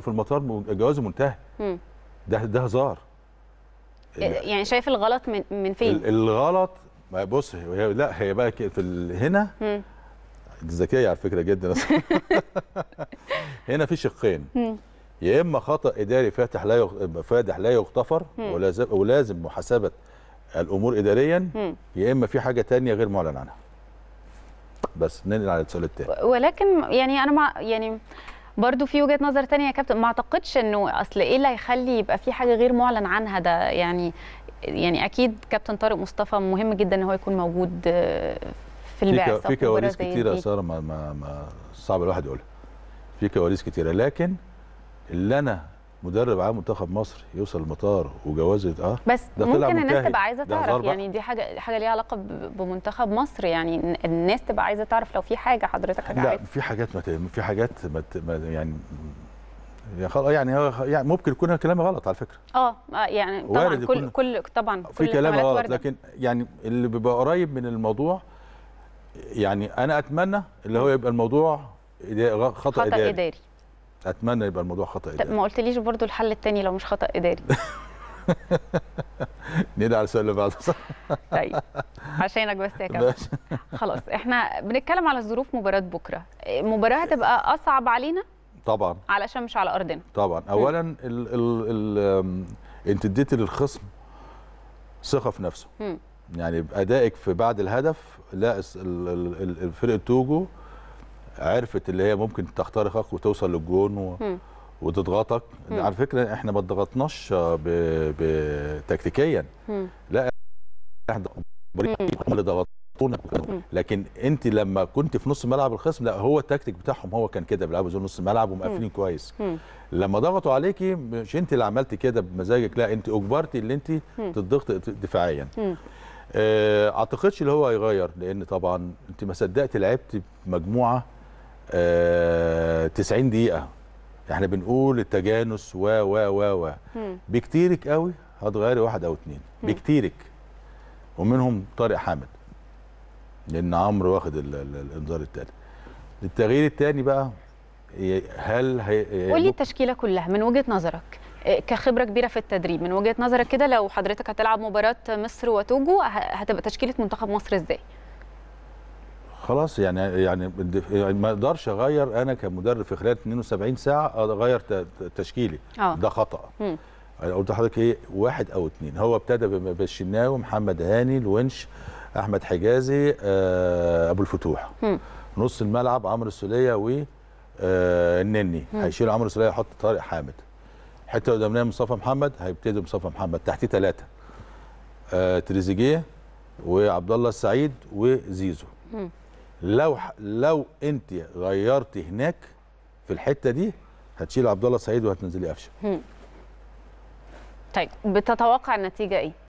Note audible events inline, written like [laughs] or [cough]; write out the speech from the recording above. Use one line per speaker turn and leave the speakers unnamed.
في المطار جوازه منتهي ده ده هزار
إيه، يعني شايف الغلط من من فين
الغلط بص هي لا هي بقى في هنا ذكيه على فكره جدا [laughs] [laughs] هنا في شقين يا اما خطا اداري فاتح لا يغ... فادح لا يغتفر ولازم ولازم محاسبه الامور اداريا يا اما في حاجه ثانيه غير معلن عنها بس ننقل على السؤال التاني
ولكن يعني انا مع يعني برضه في وجهه نظر تانية يا كابتن ما اعتقدش انه اصل ايه اللي هيخلي يبقى في حاجه غير معلن عنها ده يعني يعني اكيد كابتن طارق مصطفى مهم جدا ان هو يكون موجود آه، في البعثه في كواليس كتيره ساره
ما, ما, ما صعب الواحد يقولها في كواليس كتيره لكن اللي انا مدرب عام منتخب مصر يوصل المطار وجوازه اه بس ده ممكن الناس منتهي. تبقى عايزه تعرف يعني
دي حاجه حاجه ليها علاقه بمنتخب مصر يعني الناس تبقى عايزه تعرف لو في حاجه حضرتك لا في
حاجات ما في حاجات ما يعني يعني يعني ممكن يكون كلامي غلط على فكره
اه, آه، يعني طبعا كل كل طبعا في كلام غلط وردة. لكن
يعني اللي بيبقى قريب من الموضوع يعني انا اتمنى اللي هو يبقى الموضوع خطا, خطأ اداري, إداري. اتمنى يبقى الموضوع خطا اداري طب ما
قلتليش برضو الحل الثاني لو مش خطا اداري [laughs]
ندى على السؤال اللي بعده صح؟ [laughs] طيب
عشانك بس يا كابتن [laughs] خلاص احنا بنتكلم على ظروف مباراه بكره المباراه هتبقى اصعب علينا طبعا علشان مش على ارضنا
طبعا اولا ال ال ال انت اديتي للخصم ثقه في نفسه يعني بادائك في بعد الهدف لا فرقه توجو عرفت اللي هي ممكن تخترقك وتوصل للجون و... وتضغطك على فكره احنا ما اتضغطناش آه، ب... ب... تكتيكيا لا احنا اللي ضغطونا لكن انت لما كنت في نص ملعب الخصم لا هو التكتيك بتاعهم هو كان كده بيلعبوا زون نص ملعب ومقفلين كويس لما ضغطوا عليكي مش انت اللي عملتي كده بمزاجك لا انت اجبرتي اللي انت تضغط دفاعيا آه، اعتقدش اللي هو هيغير لان طبعا انت ما صدقت لعبت مجموعه 90 آه، دقيقه احنا بنقول التجانس و و و و بكتيرك قوي هتغيري واحد او اتنين بكتيرك ومنهم طارق حامد لان عمرو واخد الانذار التالي التغيير التاني بقى هل هي قول لي
التشكيله كلها من وجهه نظرك آه، كخبره كبيره في التدريب من وجهه نظرك كده لو حضرتك هتلعب مباراه مصر وتوجو هتبقى تشكيله منتخب مصر ازاي
خلاص يعني يعني, يعني ما اقدرش اغير انا كمدرب في خلال 72 ساعه اغير تشكيلي آه. ده خطا قلت لحضرتك ايه واحد او اثنين هو ابتدى بالشناوي محمد هاني الونش احمد حجازي آه، ابو الفتوح م. نص الملعب عمرو السوليه و آه، النني هيشيل عمرو السوليه يحط طارق حامد حته قدامنا مصطفى محمد هيبتدي مصطفى محمد تحتيه ثلاثه تريزيجيه وعبد الله السعيد وزيزو لو لو انت غيرتي هناك في الحته دي هتشيل عبد الله سعيد وهتنزلي قفشه
طيب بتتوقع النتيجه ايه